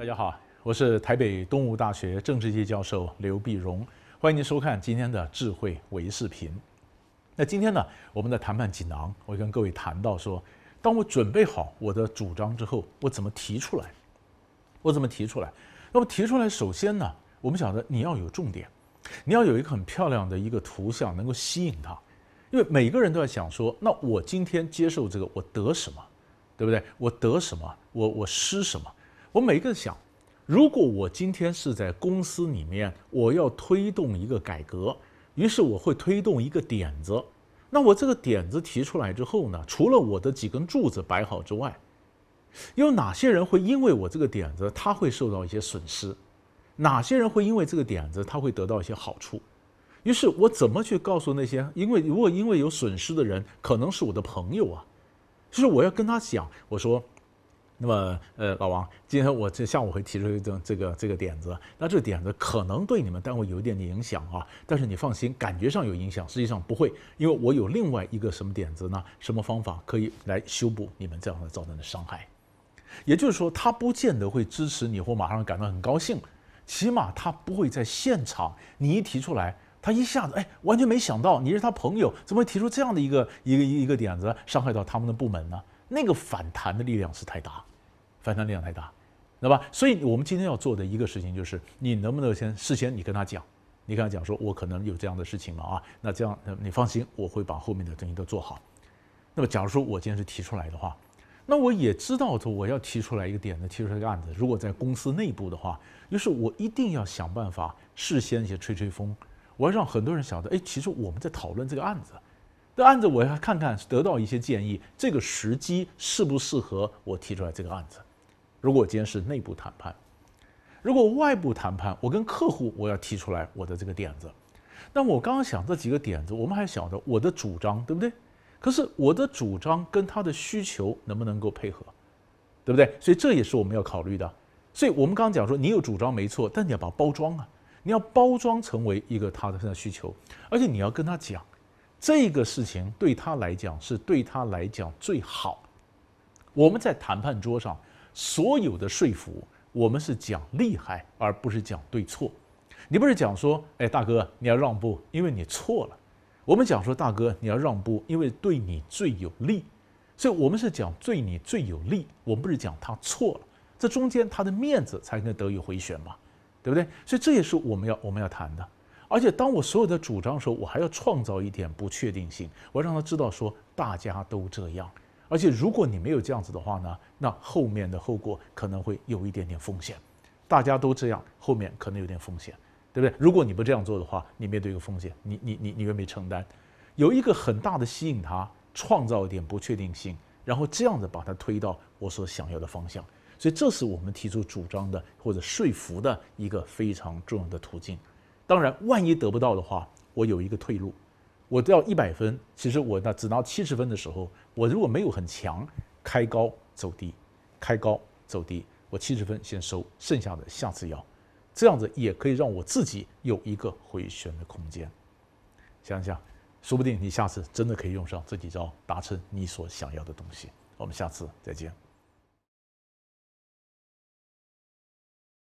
大家好，我是台北东吴大学政治系教授刘碧荣，欢迎您收看今天的智慧微视频。那今天呢，我们的谈判锦囊，我跟各位谈到说，当我准备好我的主张之后，我怎么提出来？我怎么提出来？那么提出来，首先呢，我们晓得你要有重点，你要有一个很漂亮的一个图像能够吸引他，因为每个人都在想说，那我今天接受这个，我得什么，对不对？我得什么？我我失什么？我每个人想，如果我今天是在公司里面，我要推动一个改革，于是我会推动一个点子。那我这个点子提出来之后呢，除了我的几根柱子摆好之外，有哪些人会因为我这个点子，他会受到一些损失？哪些人会因为这个点子，他会得到一些好处？于是我怎么去告诉那些？因为如果因为有损失的人，可能是我的朋友啊，就是我要跟他讲，我说。那么，呃，老王，今天我这下午会提出一种这个这个点子，那这个点子可能对你们单位有一点的影响啊。但是你放心，感觉上有影响，实际上不会，因为我有另外一个什么点子呢？什么方法可以来修补你们这样的造成的伤害？也就是说，他不见得会支持你或马上感到很高兴，起码他不会在现场，你一提出来，他一下子哎，完全没想到你是他朋友，怎么会提出这样的一个一个一个点子，伤害到他们的部门呢？那个反弹的力量是太大。反弹力量太大，对吧？所以我们今天要做的一个事情就是，你能不能先事先你跟他讲，你跟他讲说，我可能有这样的事情了啊，那这样你放心，我会把后面的东西都做好。那么假如说我今天是提出来的话，那我也知道说我要提出来一个点呢，提出一个案子，如果在公司内部的话，于是我一定要想办法事先先吹吹风，我要让很多人晓得，哎，其实我们在讨论这个案子，这案子我要看看得到一些建议，这个时机适不适合我提出来这个案子。如果今天是内部谈判，如果外部谈判，我跟客户我要提出来我的这个点子。那我刚刚想这几个点子，我们还晓得我的主张对不对？可是我的主张跟他的需求能不能够配合，对不对？所以这也是我们要考虑的。所以我们刚刚讲说，你有主张没错，但你要把它包装啊，你要包装成为一个他的需求，而且你要跟他讲，这个事情对他来讲是对他来讲最好。我们在谈判桌上。所有的说服，我们是讲厉害，而不是讲对错。你不是讲说，哎，大哥，你要让步，因为你错了。我们讲说，大哥，你要让步，因为对你最有利。所以，我们是讲对你最有利，我们不是讲他错了。这中间，他的面子才能得以回旋嘛，对不对？所以，这也是我们要我们要谈的。而且，当我所有的主张时候，我还要创造一点不确定性，我让他知道说，大家都这样。而且，如果你没有这样子的话呢，那后面的后果可能会有一点点风险。大家都这样，后面可能有点风险，对不对？如果你不这样做的话，你面对一个风险，你你你你愿意承担？有一个很大的吸引他，创造一点不确定性，然后这样子把它推到我所想要的方向。所以，这是我们提出主张的或者说服的一个非常重要的途径。当然，万一得不到的话，我有一个退路。我要一百分，其实我呢只拿七十分的时候，我如果没有很强，开高走低，开高走低，我七十分先收，剩下的下次要，这样子也可以让我自己有一个回旋的空间。想想，说不定你下次真的可以用上这几招，达成你所想要的东西。我们下次再见。